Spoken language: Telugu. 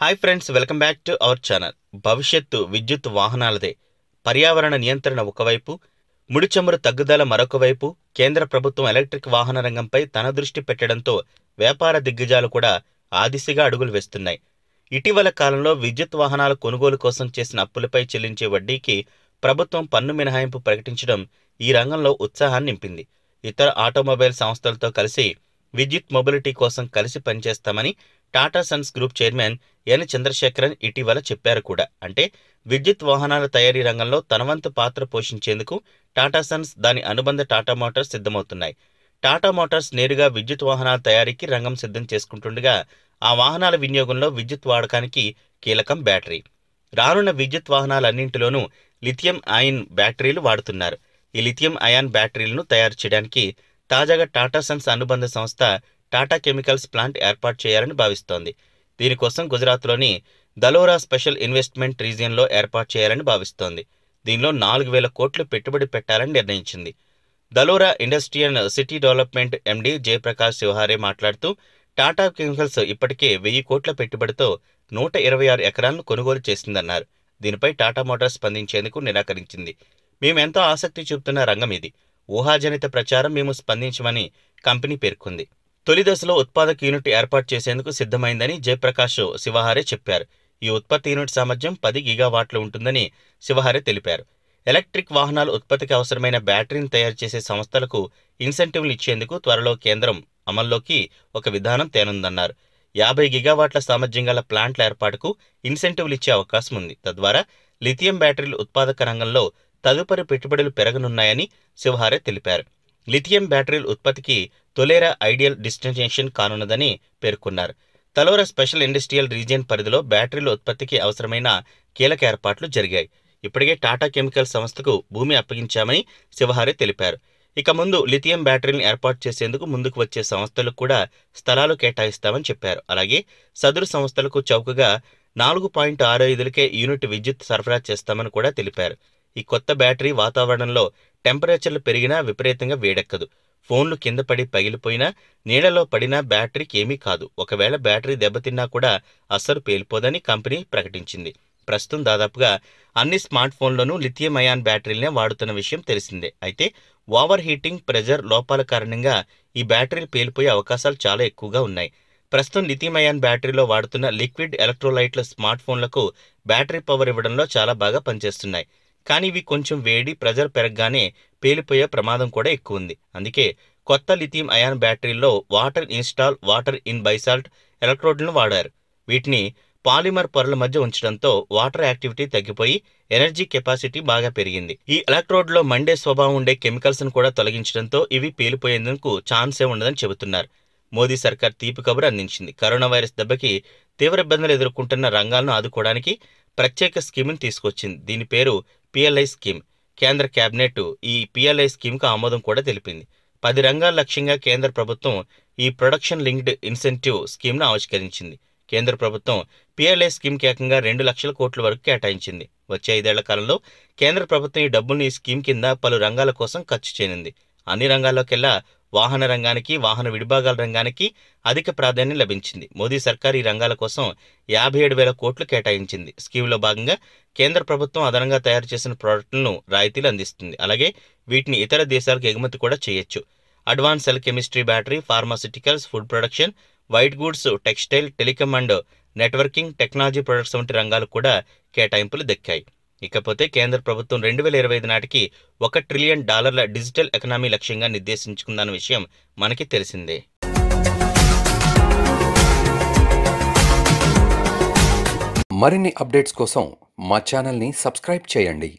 hi friends welcome back to our channel భవిష్యత్తు విద్యుత్ వాహనాలదే పర్యావరణ నియంత్రణ ఒకవైపు ముడిచమురు తగ్గుదల మరొకవైపు కేంద్ర ప్రభుత్వం ఎలక్ట్రిక్ వాహన రంగంపై తన దృష్టి పెట్టడంతో వ్యాపార దిగ్గజాలు కూడా ఆ దిశగా అడుగులు వేస్తున్నాయి ఇటీవల కాలంలో విద్యుత్ వాహనాల కొనుగోలు కోసం చేసిన అప్పులపై చెల్లించే వడ్డీకి ప్రభుత్వం పన్ను మినహాయింపు ప్రకటించడం ఈ రంగంలో ఉత్సాహాన్ని నింపింది ఇతర ఆటోమొబైల్ సంస్థలతో కలిసి విద్యుత్ మొబిలిటీ కోసం కలిసి పనిచేస్తామని Tata Sons group chairman N Chandrasekaran ఇటీవల చెప్పారు కూడా అంటే విద్యుత్ వాహనాల తయారీ రంగంలో తనవంతు పాత్ర పోషించేందుకు టాటా సన్స్ దాని అనుబంధ టాటా మోటార్స్ సిద్ధమవుతున్నాయి టాటా మోటార్స్ నేరుగా విద్యుత్ వాహనాల తయారీకి రంగం సిద్ధం చేసుకుంటుండగా ఆ వాహనాల వినియోగంలో విద్యుత్ వాడకానికి కీలకం బ్యాటరీ రానున్న విద్యుత్ వాహనాలన్నింటిలోనూ లిథియం అయన్ బ్యాటరీలు వాడుతున్నారు ఈ లిథియం అయాన్ బ్యాటరీలను తయారు చేయడానికి తాజాగా టాటా సన్స్ అనుబంధ సంస్థ టాటా కెమికల్స్ ప్లాంట్ ఏర్పాటు చేయాలని భావిస్తోంది దీనికోసం గుజరాత్లోని దలోరా స్పెషల్ ఇన్వెస్ట్మెంట్ రీజియన్లో ఏర్పాటు చేయాలని భావిస్తోంది దీనిలో నాలుగు వేల కోట్లు పెట్టుబడి పెట్టాలని నిర్ణయించింది Dholera industrial city development MD Jayaprakash Shivahare మాట్లాడుతూ టాటా కెమికల్స్ ఇప్పటికే వెయ్యి కోట్ల పెట్టుబడితో నూట ఇరవై ఆరు ఎకరాలను కొనుగోలు చేసిందన్నారు దీనిపై టాటా మోటార్స్ స్పందించేందుకు నిరాకరించింది మేమెంతో ఆసక్తి చూపుతున్న రంగం ఇది ఊహాజనిత ప్రచారం మేము స్పందించమని కంపెనీ పేర్కొంది తొలి దశలో ఉత్పాదక యూనిట్ ఏర్పాటు చేసేందుకు సిద్ధమైందని జయప్రకాష్ శివహారే చెప్పారు ఈ ఉత్పత్తి యూనిట్ సామర్థ్యం పది గిగావాట్లు ఉంటుందని శివహారే తెలిపారు ఎలక్ట్రిక్ వాహనాల ఉత్పత్తికి అవసరమైన బ్యాటరీని తయారు చేసే సంస్థలకు ఇన్సెంటివ్లు ఇచ్చేందుకు త్వరలో కేంద్రం అమల్లోకి ఒక విధానం తేనుందన్నారు యాభై గిగావాట్ల సామర్థ్యం గల ప్లాంట్ల ఏర్పాటుకు ఇన్సెంటివ్లు ఇచ్చే అవకాశం ఉంది తద్వారా లిథియం బ్యాటరీలు ఉత్పాదక రంగంలో తదుపరి పెట్టుబడులు పెరగనున్నాయని శివహారే తెలిపారు లిథియం బ్యాటరీల ఉత్పత్తికి తొలేరా ఐడియల్ డిస్టినేషన్ కానున్నదని పేర్కొన్నారు తలోర స్పెషల్ ఇండస్ట్రియల్ రీజియన్ పరిధిలో బ్యాటరీల ఉత్పత్తికి అవసరమైన కీలక ఏర్పాట్లు జరిగాయి ఇప్పటికే టాటా కెమికల్ సంస్థకు భూమి అప్పగించామని శివహారి తెలిపారు ఇక ముందు లిథియం బ్యాటరీని ఏర్పాటు చేసేందుకు ముందుకు వచ్చే సంస్థలకు కూడా స్థలాలు కేటాయిస్తామని చెప్పారు అలాగే సదురు సంస్థలకు చౌకగా నాలుగు పాయింట్ ఆరు ఐదులకే యూనిట్ విద్యుత్ సరఫరా చేస్తామని కూడా తెలిపారు ఈ కొత్త బ్యాటరీ వాతావరణంలో టెంపరేచర్లు పెరిగినా విపరీతంగా వేడెక్కదు ఫోన్లు కింద పడి పగిలిపోయినా నీడలో పడినా బ్యాటరీకి ఏమీ కాదు ఒకవేళ బ్యాటరీ దెబ్బతిన్నా కూడా అస్సలు పేలిపోదని కంపెనీ ప్రకటించింది ప్రస్తుతం దాదాపుగా అన్ని స్మార్ట్ ఫోన్లను లిథియం అయాన్ బ్యాటరీలనే వాడుతున్న విషయం తెలిసిందే అయితే ఓవర్ హీటింగ్ ప్రెజర్ లోపాల కారణంగా ఈ బ్యాటరీలు పేలిపోయే అవకాశాలు చాలా ఎక్కువగా ఉన్నాయి ప్రస్తుతం లిథియం అయాన్ బ్యాటరీలో వాడుతున్న లిక్విడ్ ఎలక్ట్రోలైట్ల స్మార్ట్ ఫోన్లకు బ్యాటరీ పవర్ ఇవ్వడంలో చాలా బాగా పనిచేస్తున్నాయి కానీ ఇవి కొంచెం వేడి ప్రెజర్ పెరగగానే పేలిపోయే ప్రమాదం కూడా ఎక్కువ ఉంది అందుకే కొత్త లిథియం అయాన్ బ్యాటరీల్లో water in salt water in bisalt ఎలక్ట్రోడ్లను వాడారు వీటిని పాలిమర్ పొరల మధ్య ఉంచడంతో వాటర్ యాక్టివిటీ తగ్గిపోయి ఎనర్జీ కెపాసిటీ బాగా పెరిగింది ఈ ఎలక్ట్రోడ్లో మండే స్వభావం ఉండే కెమికల్స్ను కూడా తొలగించడంతో ఇవి పేలిపోయేందుకు ఛాన్సే ఉండదని చెబుతున్నారు మోదీ సర్కార్ తీపి కబురు అందించింది కరోనా వైరస్ దెబ్బకి తీవ్ర ఇబ్బందులు ఎదుర్కొంటున్న రంగాలను ఆదుకోవడానికి ప్రత్యేక స్కీమ్ను తీసుకొచ్చింది దీని పేరు పిఎల్ఐ స్కీమ్ కేంద్ర కేబినెట్ ఈ పిఎల్ఐ స్కీమ్కు ఆమోదం కూడా తెలిపింది పది రంగాల లక్ష్యంగా కేంద్ర ప్రభుత్వం ఈ ప్రొడక్షన్ లింక్డ్ ఇన్సెంటివ్ స్కీమ్ను ఆవిష్కరించింది కేంద్ర ప్రభుత్వం పిఎల్ఐ స్కీమ్ ఏకంగా రెండు లక్షల కోట్ల వరకు కేటాయించింది వచ్చే ఐదేళ్ల కాలంలో కేంద్ర ప్రభుత్వం ఈ డబ్బుల్ని ఈ స్కీమ్ కింద పలు రంగాల కోసం ఖర్చు చేయనుంది అన్ని రంగాల్లోకెల్లా వాహన రంగానికి వాహన విడిభాగాల రంగానికి అధిక ప్రాధాన్యం లభించింది మోదీ సర్కార్ ఈ రంగాల కోసం యాభై ఏడు వేల కోట్లు కేటాయించింది స్కీమ్లో భాగంగా కేంద్ర ప్రభుత్వం అదనంగా తయారు చేసిన ప్రోడక్టులను రాయితీలు అందిస్తుంది అలాగే వీటిని ఇతర దేశాలకు ఎగుమతి కూడా చేయొచ్చు advance cell chemistry battery pharmaceuticals food production white goods textile telecom and networking technology products వంటి రంగాలు కూడా కేటాయింపులు దక్కాయి ఇకపోతే కేంద్ర ప్రభుత్వం రెండు వేల ఇరవై ఐదు నాటికి ఒక ట్రిలియన్ డాలర్ల డిజిటల్ ఎకనామీ లక్ష్యంగా నిర్దేశించుకుందన్న విషయం మనకి తెలిసిందే మరిన్ని అప్డేట్స్ కోసం మా ఛానల్ని సబ్స్క్రైబ్ చేయండి